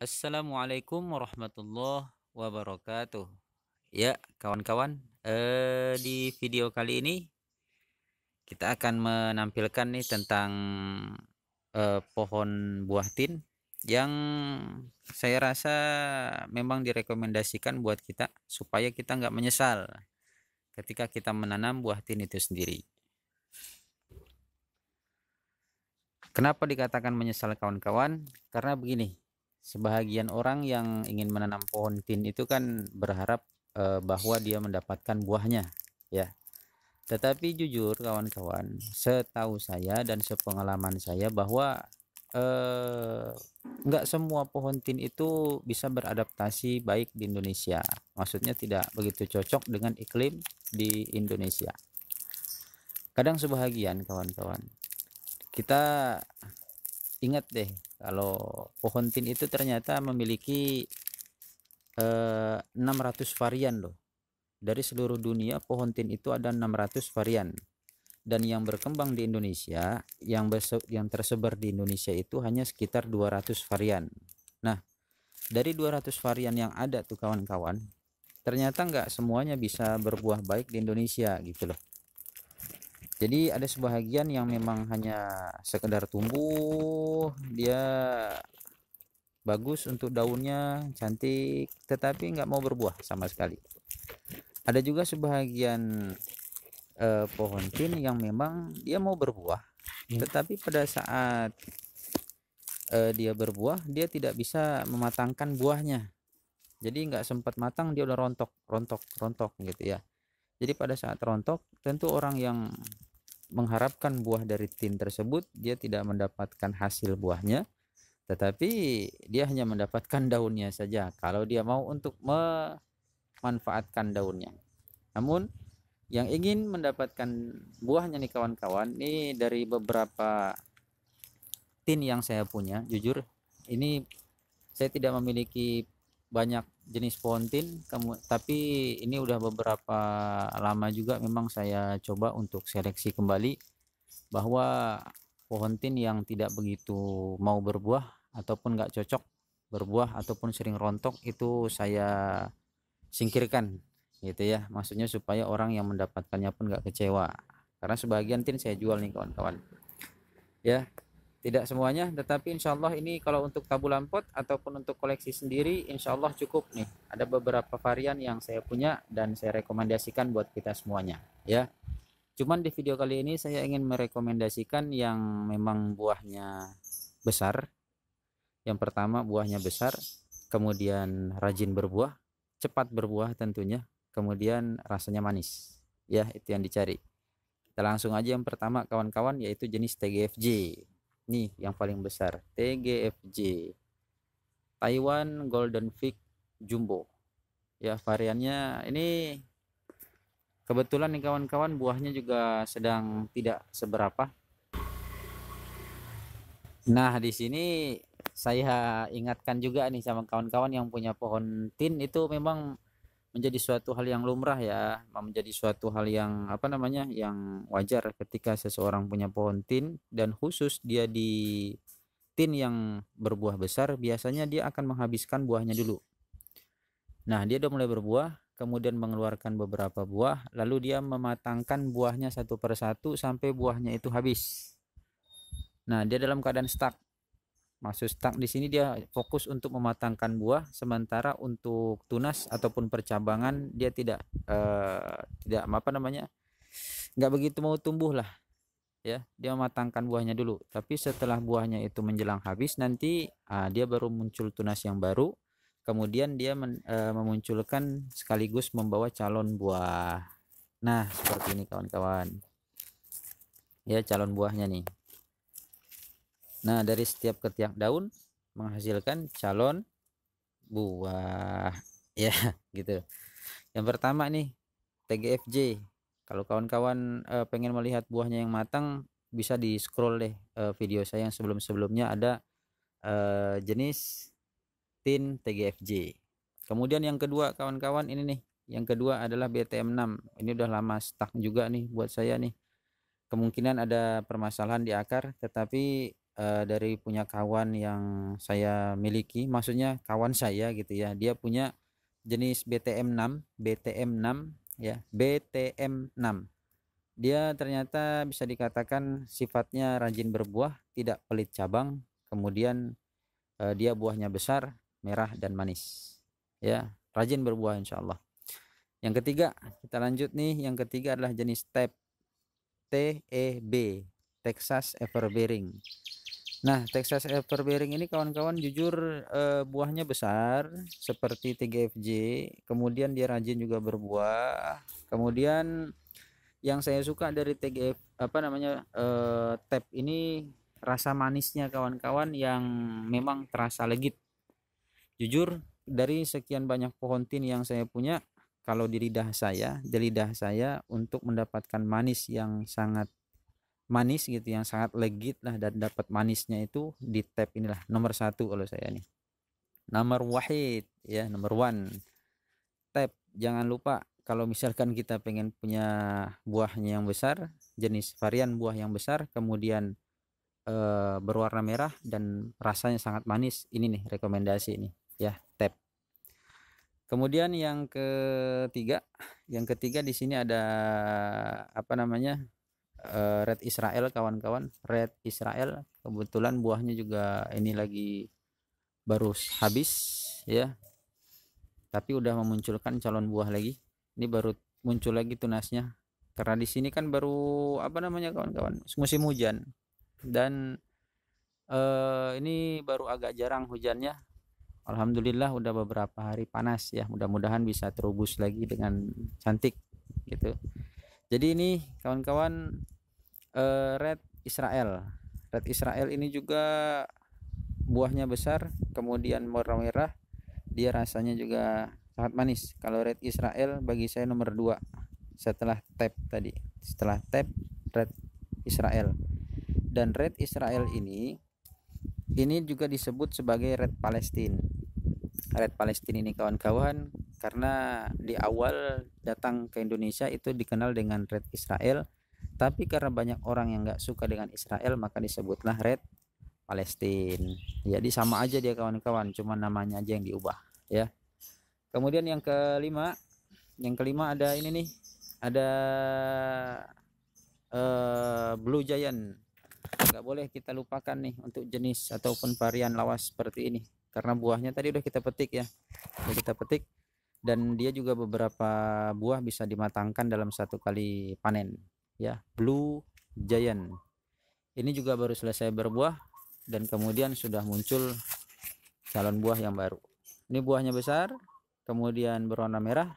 Assalamualaikum warahmatullahi wabarakatuh. Ya, kawan-kawan, eh, di video kali ini kita akan menampilkan nih tentang eh, pohon buah tin yang saya rasa memang direkomendasikan buat kita supaya kita nggak menyesal ketika kita menanam buah tin itu sendiri. Kenapa dikatakan menyesal kawan-kawan? Karena begini, sebahagian orang yang ingin menanam pohon tin itu kan berharap e, bahwa dia mendapatkan buahnya ya tetapi jujur kawan-kawan setahu saya dan sepengalaman saya bahwa e, nggak semua pohon tin itu bisa beradaptasi baik di Indonesia maksudnya tidak begitu cocok dengan iklim di Indonesia kadang sebahagian kawan-kawan kita ingat deh kalau pohon tin itu ternyata memiliki eh, 600 varian loh dari seluruh dunia pohon tin itu ada 600 varian dan yang berkembang di Indonesia yang yang tersebar di Indonesia itu hanya sekitar 200 varian nah dari 200 varian yang ada tuh kawan-kawan ternyata nggak semuanya bisa berbuah baik di Indonesia gitu loh jadi ada sebahagian yang memang hanya sekedar tumbuh dia bagus untuk daunnya cantik tetapi nggak mau berbuah sama sekali ada juga sebahagian eh, pohon pin yang memang dia mau berbuah iya. tetapi pada saat eh, dia berbuah dia tidak bisa mematangkan buahnya jadi nggak sempat matang dia udah rontok rontok rontok gitu ya jadi pada saat rontok tentu orang yang mengharapkan buah dari tin tersebut, dia tidak mendapatkan hasil buahnya, tetapi dia hanya mendapatkan daunnya saja kalau dia mau untuk memanfaatkan daunnya. Namun yang ingin mendapatkan buahnya nih kawan-kawan, ini dari beberapa tin yang saya punya, jujur ini saya tidak memiliki banyak jenis pontin kamu tapi ini udah beberapa lama juga memang saya coba untuk seleksi kembali bahwa pohon tin yang tidak begitu mau berbuah ataupun nggak cocok berbuah ataupun sering rontok itu saya singkirkan gitu ya maksudnya supaya orang yang mendapatkannya pun nggak kecewa karena sebagian tin saya jual nih kawan-kawan ya tidak semuanya tetapi insya Allah ini kalau untuk tabu lampot ataupun untuk koleksi sendiri insya Allah cukup nih ada beberapa varian yang saya punya dan saya rekomendasikan buat kita semuanya ya cuman di video kali ini saya ingin merekomendasikan yang memang buahnya besar yang pertama buahnya besar kemudian rajin berbuah cepat berbuah tentunya kemudian rasanya manis ya itu yang dicari kita langsung aja yang pertama kawan-kawan yaitu jenis TGFJ Nih yang paling besar TGFJ Taiwan Golden Fig Jumbo. Ya variannya ini kebetulan nih kawan-kawan buahnya juga sedang tidak seberapa. Nah di sini saya ingatkan juga nih sama kawan-kawan yang punya pohon tin itu memang menjadi suatu hal yang lumrah ya, menjadi suatu hal yang apa namanya yang wajar ketika seseorang punya pohon tin dan khusus dia di tin yang berbuah besar biasanya dia akan menghabiskan buahnya dulu. Nah, dia udah mulai berbuah, kemudian mengeluarkan beberapa buah, lalu dia mematangkan buahnya satu persatu sampai buahnya itu habis. Nah, dia dalam keadaan stuck. Maksud stang di sini dia fokus untuk mematangkan buah, sementara untuk tunas ataupun percabangan dia tidak uh, tidak apa namanya nggak begitu mau tumbuh lah ya dia mematangkan buahnya dulu tapi setelah buahnya itu menjelang habis nanti uh, dia baru muncul tunas yang baru kemudian dia men, uh, memunculkan sekaligus membawa calon buah nah seperti ini kawan-kawan ya calon buahnya nih Nah, dari setiap ketiak daun menghasilkan calon buah. Ya, gitu. Yang pertama nih, TGFJ. Kalau kawan-kawan e, pengen melihat buahnya yang matang, bisa di-scroll deh e, video saya yang sebelum-sebelumnya ada e, jenis tin TGFJ. Kemudian yang kedua, kawan-kawan ini nih. Yang kedua adalah BTM6. Ini udah lama stuck juga nih buat saya nih. Kemungkinan ada permasalahan di akar, tetapi uh, dari punya kawan yang saya miliki, maksudnya kawan saya gitu ya. Dia punya jenis BTM 6, BTM 6 ya, BTM 6. Dia ternyata bisa dikatakan sifatnya rajin berbuah, tidak pelit cabang, kemudian uh, dia buahnya besar, merah dan manis. Ya, rajin berbuah insya Allah. Yang ketiga, kita lanjut nih. Yang ketiga adalah jenis TEB, Texas Everbearing. Nah, Texas Everbearing ini kawan-kawan jujur eh, buahnya besar seperti 3 kemudian dia rajin juga berbuah. Kemudian yang saya suka dari TGF apa namanya eh, tap ini rasa manisnya kawan-kawan yang memang terasa legit. Jujur dari sekian banyak pohon tin yang saya punya, kalau di lidah saya, di lidah saya untuk mendapatkan manis yang sangat manis gitu yang sangat legit lah dan dapat manisnya itu di tab inilah nomor satu kalau saya nih nomor wahid ya nomor one tab jangan lupa kalau misalkan kita pengen punya buahnya yang besar jenis varian buah yang besar kemudian e, berwarna merah dan rasanya sangat manis ini nih rekomendasi ini ya tab kemudian yang ketiga yang ketiga di sini ada apa namanya uh, red Israel kawan-kawan red Israel kebetulan buahnya juga ini lagi baru habis ya tapi udah memunculkan calon buah lagi ini baru muncul lagi tunasnya karena di sini kan baru apa namanya kawan-kawan musim hujan dan uh, ini baru agak jarang hujannya Alhamdulillah udah beberapa hari panas ya mudah-mudahan bisa terubus lagi dengan cantik gitu jadi ini kawan-kawan uh, red Israel red Israel ini juga buahnya besar kemudian warna merah dia rasanya juga sangat manis kalau red Israel bagi saya nomor 2 setelah tap tadi setelah tap red Israel dan red Israel ini ini juga disebut sebagai red Palestine red Palestine ini kawan-kawan karena di awal datang ke Indonesia itu dikenal dengan Red Israel tapi karena banyak orang yang nggak suka dengan Israel maka disebutlah Red Palestine jadi sama aja dia kawan-kawan cuma namanya aja yang diubah ya kemudian yang kelima yang kelima ada ini nih ada uh, Blue Giant nggak boleh kita lupakan nih untuk jenis ataupun varian lawas seperti ini karena buahnya tadi udah kita petik ya udah kita petik dan dia juga beberapa buah bisa dimatangkan dalam satu kali panen ya blue giant ini juga baru selesai berbuah dan kemudian sudah muncul calon buah yang baru ini buahnya besar kemudian berwarna merah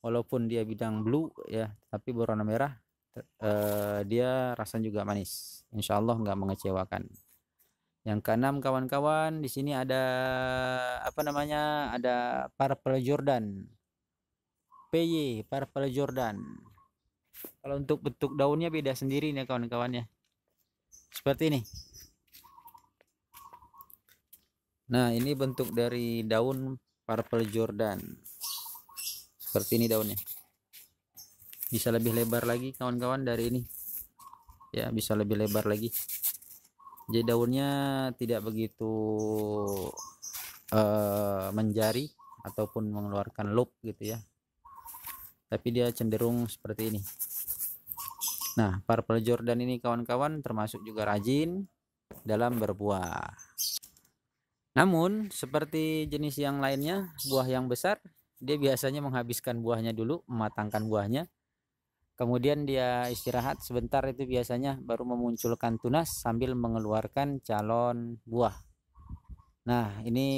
walaupun dia bidang blue ya tapi berwarna merah eh, dia rasanya juga manis insya Allah nggak mengecewakan yang keenam kawan-kawan, di sini ada apa namanya? Ada Purple Jordan. PY Purple Jordan. Kalau untuk bentuk daunnya beda sendiri nih kawan-kawannya. Seperti ini. Nah, ini bentuk dari daun Purple Jordan. Seperti ini daunnya. Bisa lebih lebar lagi kawan-kawan dari ini. Ya, bisa lebih lebar lagi jadi daunnya tidak begitu uh, menjari ataupun mengeluarkan loop gitu ya tapi dia cenderung seperti ini nah purple jordan ini kawan-kawan termasuk juga rajin dalam berbuah namun seperti jenis yang lainnya buah yang besar dia biasanya menghabiskan buahnya dulu mematangkan buahnya Kemudian dia istirahat sebentar itu biasanya baru memunculkan tunas sambil mengeluarkan calon buah. Nah ini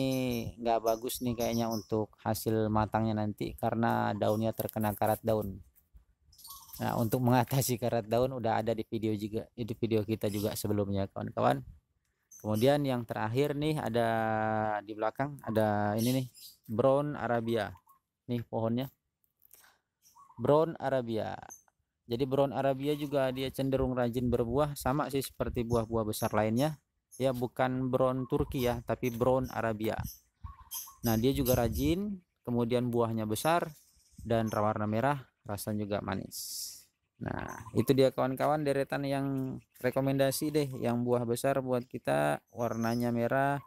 nggak bagus nih kayaknya untuk hasil matangnya nanti karena daunnya terkena karat daun. Nah untuk mengatasi karat daun udah ada di video juga itu video kita juga sebelumnya kawan-kawan. Kemudian yang terakhir nih ada di belakang ada ini nih brown arabia nih pohonnya brown arabia jadi brown arabia juga dia cenderung rajin berbuah sama sih seperti buah-buah besar lainnya. Ya bukan brown Turki ya, tapi brown arabia. Nah, dia juga rajin, kemudian buahnya besar dan warna merah, rasanya juga manis. Nah, itu dia kawan-kawan deretan yang rekomendasi deh yang buah besar buat kita, warnanya merah,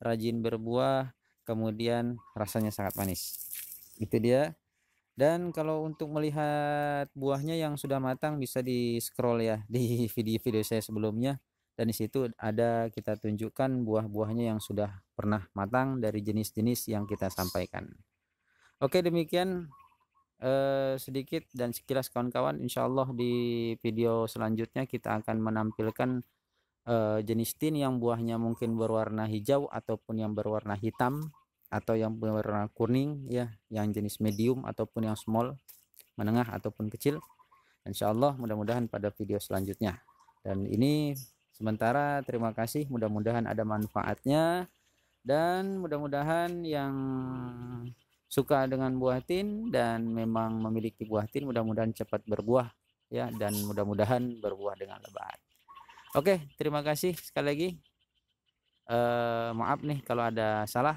rajin berbuah, kemudian rasanya sangat manis. Itu dia dan kalau untuk melihat buahnya yang sudah matang bisa di scroll ya di video-video saya sebelumnya. Dan di situ ada kita tunjukkan buah-buahnya yang sudah pernah matang dari jenis-jenis yang kita sampaikan. Oke demikian eh, sedikit dan sekilas kawan-kawan. Insya Allah di video selanjutnya kita akan menampilkan eh, jenis tin yang buahnya mungkin berwarna hijau ataupun yang berwarna hitam atau yang berwarna kuning ya yang jenis medium ataupun yang small menengah ataupun kecil Insya Allah mudah-mudahan pada video selanjutnya dan ini sementara terima kasih mudah-mudahan ada manfaatnya dan mudah-mudahan yang suka dengan buah tin dan memang memiliki buah tin mudah-mudahan cepat berbuah ya dan mudah-mudahan berbuah dengan lebat. Oke, terima kasih sekali lagi. eh, maaf nih kalau ada salah